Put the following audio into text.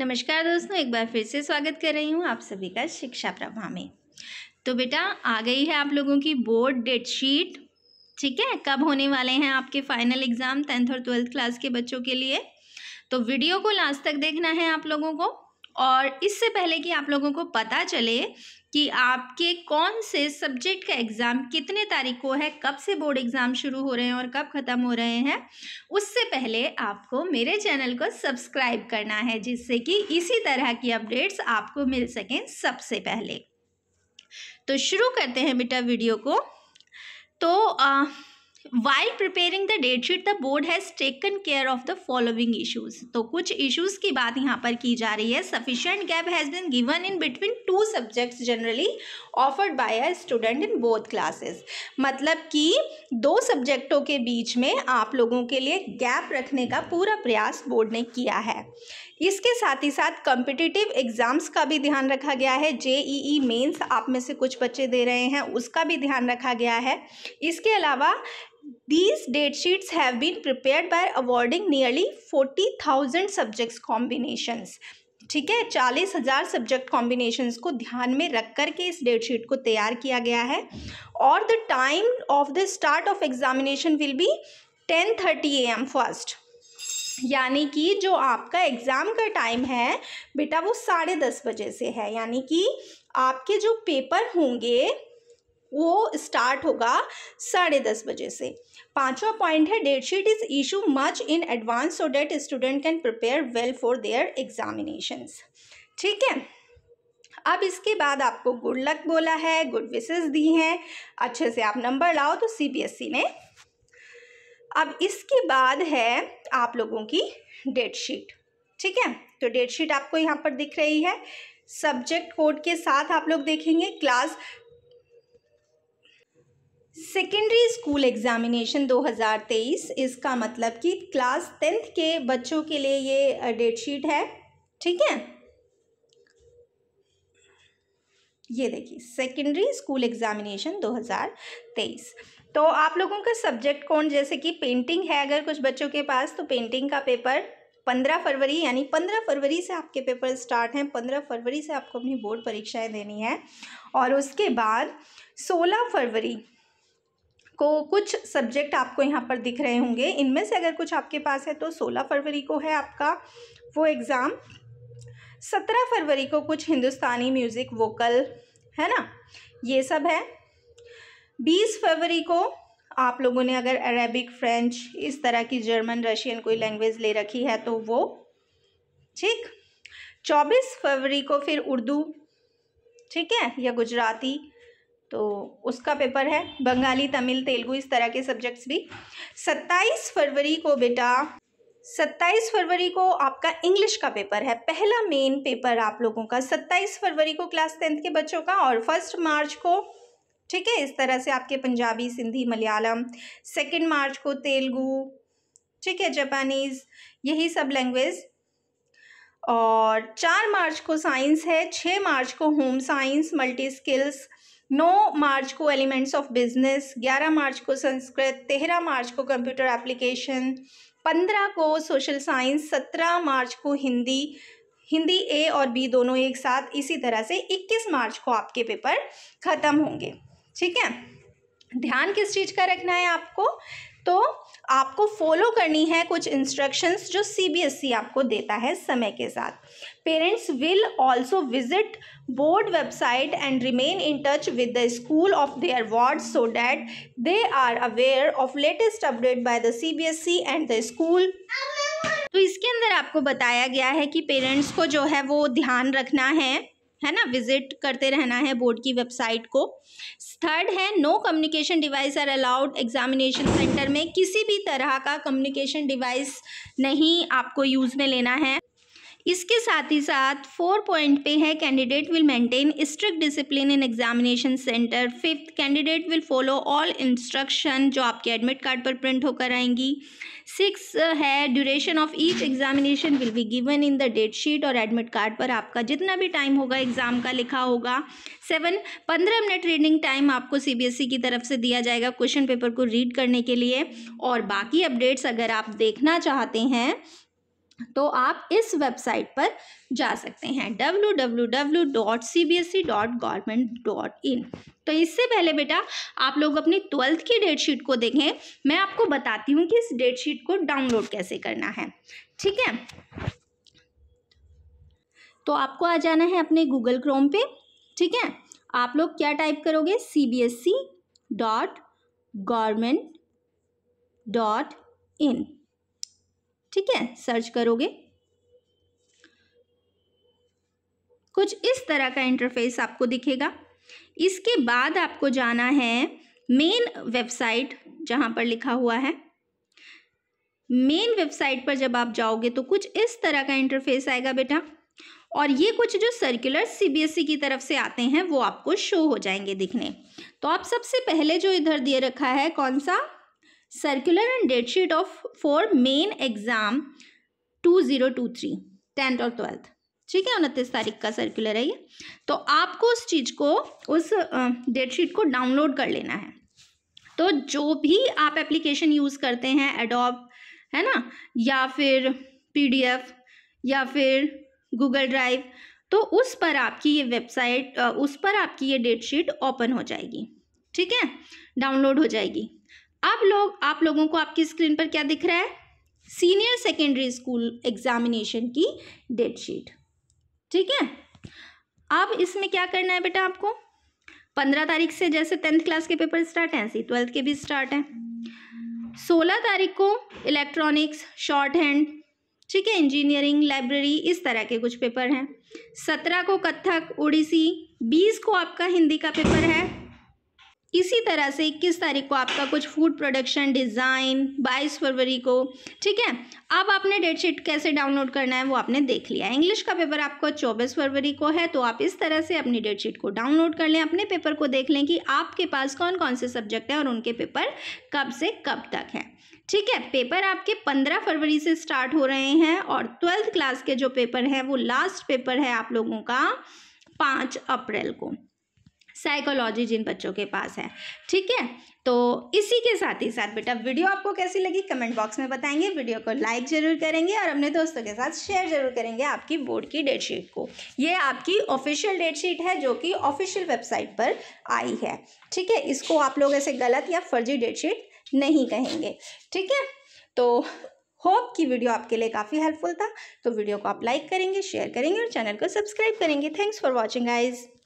नमस्कार दोस्तों एक बार फिर से स्वागत कर रही हूँ आप सभी का शिक्षा प्रभा में तो बेटा आ गई है आप लोगों की बोर्ड डेट शीट ठीक है कब होने वाले हैं आपके फाइनल एग्ज़ाम टेंथ और ट्वेल्थ क्लास के बच्चों के लिए तो वीडियो को लास्ट तक देखना है आप लोगों को और इससे पहले कि आप लोगों को पता चले कि आपके कौन से सब्जेक्ट का एग्ज़ाम कितने तारीख को है कब से बोर्ड एग्ज़ाम शुरू हो रहे हैं और कब ख़त्म हो रहे हैं उससे पहले आपको मेरे चैनल को सब्सक्राइब करना है जिससे कि इसी तरह की अपडेट्स आपको मिल सकें सबसे पहले तो शुरू करते हैं बेटा वीडियो को तो uh, while preparing the date sheet the board has taken care of the following issues तो कुछ इशूज़ की बात यहाँ पर की जा रही है sufficient gap has been given in between two subjects generally offered by a student in both classes मतलब कि दो सब्जेक्टों के बीच में आप लोगों के लिए गैप रखने का पूरा प्रयास बोर्ड ने किया है इसके साथ ही साथ कंपिटिटिव एग्ज़ाम्स का भी ध्यान रखा गया है ई मेन्स e e आप में से कुछ बच्चे दे रहे हैं उसका भी ध्यान रखा गया है इसके अलावा These date sheets have been prepared by awarding nearly 40,000 subjects combinations. ठीक है चालीस हज़ार सब्जेक्ट कॉम्बिनेशंस को ध्यान में रख कर के इस डेट शीट को तैयार किया गया है और the time of the start of examination will be ten thirty A M first यानी कि जो आपका एग्ज़ाम का टाइम है बेटा वो साढ़े दस बजे से है यानी कि आपके जो पेपर होंगे वो स्टार्ट होगा साढ़े दस बजे से पांचवा पॉइंट है date sheet is issue much in advance so that student can prepare well for their examinations ठीक है अब इसके बाद आपको गुड लक बोला है गुड विशेस दी हैं अच्छे से आप नंबर लाओ तो सीबीएसई e में अब इसके बाद है आप लोगों की डेट शीट ठीक है तो डेट शीट आपको यहाँ पर दिख रही है सब्जेक्ट कोड के साथ आप लोग देखेंगे क्लास सेकेंडरी स्कूल एग्ज़ामिनेशन 2023 इसका मतलब कि क्लास टेंथ के बच्चों के लिए ये डेट शीट है ठीक है ये देखिए सेकेंडरी स्कूल एग्ज़ामिनेशन 2023 तो आप लोगों का सब्जेक्ट कौन जैसे कि पेंटिंग है अगर कुछ बच्चों के पास तो पेंटिंग का पेपर पंद्रह फरवरी यानी पंद्रह फरवरी से आपके पेपर स्टार्ट हैं पंद्रह फरवरी से आपको अपनी बोर्ड परीक्षाएं देनी है और उसके बाद सोलह फरवरी को कुछ सब्जेक्ट आपको यहाँ पर दिख रहे होंगे इनमें से अगर कुछ आपके पास है तो सोलह फरवरी को है आपका वो एग्ज़ाम सत्रह फरवरी को कुछ हिंदुस्तानी म्यूज़िक वोकल है ना ये सब है बीस फरवरी को आप लोगों ने अगर अरेबिक फ्रेंच इस तरह की जर्मन रशियन कोई लैंग्वेज ले रखी है तो वो ठीक चौबीस फरवरी को फिर उर्दू ठीक है या गुजराती तो उसका पेपर है बंगाली तमिल तेलुगू इस तरह के सब्जेक्ट्स भी सत्ताईस फरवरी को बेटा सत्ताईस फरवरी को आपका इंग्लिश का पेपर है पहला मेन पेपर आप लोगों का सत्ताईस फरवरी को क्लास टेंथ के बच्चों का और फर्स्ट मार्च को ठीक है इस तरह से आपके पंजाबी सिंधी मलयालम सेकेंड मार्च को तेलुगु ठीक है जापानीज़ यही सब लैंग्वेज और चार मार्च को साइंस है छः मार्च को होम साइंस मल्टी स्किल्स नौ मार्च को एलिमेंट्स ऑफ बिजनेस ग्यारह मार्च को संस्कृत तेरह मार्च को कंप्यूटर एप्लीकेशन पंद्रह को सोशल साइंस सत्रह मार्च को हिंदी हिंदी ए और बी दोनों एक साथ इसी तरह से इक्कीस मार्च को आपके पेपर ख़त्म होंगे ठीक है ध्यान किस चीज़ का रखना है आपको तो आपको फॉलो करनी है कुछ इंस्ट्रक्शंस जो सीबीएसई e आपको देता है समय के साथ parents will also visit board website and remain in touch with the school of their ward so that they are aware of latest update by the CBSE and the school तो इसके अंदर आपको बताया गया है कि पेरेंट्स को जो है वो ध्यान रखना है है ना विजिट करते रहना है बोर्ड की वेबसाइट को थर्ड है no communication device are allowed examination centre में किसी भी तरह का कम्युनिकेशन डिवाइस नहीं आपको यूज़ में लेना है इसके साथ ही साथ फोर पॉइंट पे है candidate will maintain strict discipline in examination centre fifth candidate will follow all instruction जो आपके एडमिट कार्ड पर प्रिंट होकर आएंगी सिक्स uh, है duration of each examination will be given in the date sheet और admit card पर आपका जितना भी टाइम होगा एग्ज़ाम का लिखा होगा सेवन पंद्रह मिनट रीडिंग टाइम आपको सीबीएसई e की तरफ से दिया जाएगा क्वेश्चन पेपर को रीड करने के लिए और बाकी अपडेट्स अगर आप देखना चाहते हैं तो आप इस वेबसाइट पर जा सकते हैं W W dot C B S E government dot in तो इससे पहले बेटा आप लोग अपनी ट्वेल्थ की डेट शीट को देखें मैं आपको बताती हूँ कि इस डेट शीट को डाउनलोड कैसे करना है ठीक है तो आपको आ जाना है अपने गूगल क्रोम पे ठीक है आप लोग क्या टाइप करोगे C B S E dot government dot in ठीक है सर्च करोगे कुछ इस तरह का इंटरफेस आपको दिखेगा इसके बाद आपको जाना है मेन वेबसाइट जहां पर लिखा हुआ है मेन वेबसाइट पर जब आप जाओगे तो कुछ इस तरह का इंटरफेस आएगा बेटा और ये कुछ जो सर्कुलर सीबीएसई e की तरफ से आते हैं वो आपको शो हो जाएंगे दिखने तो आप सबसे पहले जो इधर दिए रखा है कौन सा circular and date sheet of for main exam two zero two three tenth और ट्वेल्थ ठीक है उनतीस तारीख का सर्कुलर है ये तो आपको उस चीज़ को उस डेट शीट को डाउनलोड कर लेना है तो जो भी आप एप्लीकेशन यूज़ करते हैं एडोब है ना या फिर पीडीएफ या फिर गूगल ड्राइव तो उस पर आपकी ये वेबसाइट उस पर आपकी ये डेट शीट ओपन हो जाएगी ठीक है डाउनलोड हो जाएगी अब लोग आप लोगों को आपकी स्क्रीन पर क्या दिख रहा है सीनियर सेकेंडरी स्कूल एग्जामिनेशन की डेट शीट ठीक है अब इसमें क्या करना है बेटा आपको पंद्रह तारीख से जैसे टेंथ क्लास के पेपर स्टार्ट हैं ऐसे ट्वेल्थ के भी स्टार्ट हैं सोलह तारीख को इलेक्ट्रॉनिक्स शॉर्ट हैंड ठीक है इंजीनियरिंग लाइब्रेरी इस तरह के कुछ पेपर हैं सत्रह को कत्थक ओडिसी बीस को आपका हिंदी का पेपर है इसी तरह से इक्कीस तारीख को आपका कुछ फूड प्रोडक्शन डिज़ाइन बाईस फरवरी को ठीक है अब आपने डेट शीट कैसे डाउनलोड करना है वो आपने देख लिया इंग्लिश का पेपर आपका चौबीस फरवरी को है तो आप इस तरह से अपनी डेट शीट को डाउनलोड कर लें अपने पेपर को देख लें कि आपके पास कौन कौन से सब्जेक्ट हैं और उनके पेपर कब से कब तक हैं ठीक है पेपर आपके पंद्रह फरवरी से स्टार्ट हो रहे हैं और ट्वेल्थ क्लास के जो पेपर हैं वो लास्ट पेपर है आप लोगों का पाँच अप्रैल को साइकोलॉजी जिन बच्चों के पास है ठीक है तो इसी के साथ ही साथ बेटा वीडियो आपको कैसी लगी कमेंट बॉक्स में बताएंगे वीडियो को लाइक ज़रूर करेंगे और अपने दोस्तों के साथ शेयर ज़रूर करेंगे आपकी बोर्ड की डेटशीट को ये आपकी ऑफिशियल डेटशीट है जो कि ऑफिशियल वेबसाइट पर आई है ठीक है इसको आप लोग ऐसे गलत या फर्जी डेटशीट नहीं कहेंगे ठीक है तो होप कि वीडियो आपके लिए काफ़ी हेल्पफुल था तो वीडियो को आप लाइक करेंगे शेयर करेंगे और चैनल को सब्सक्राइब करेंगे थैंक्स फॉर वॉचिंग आइज़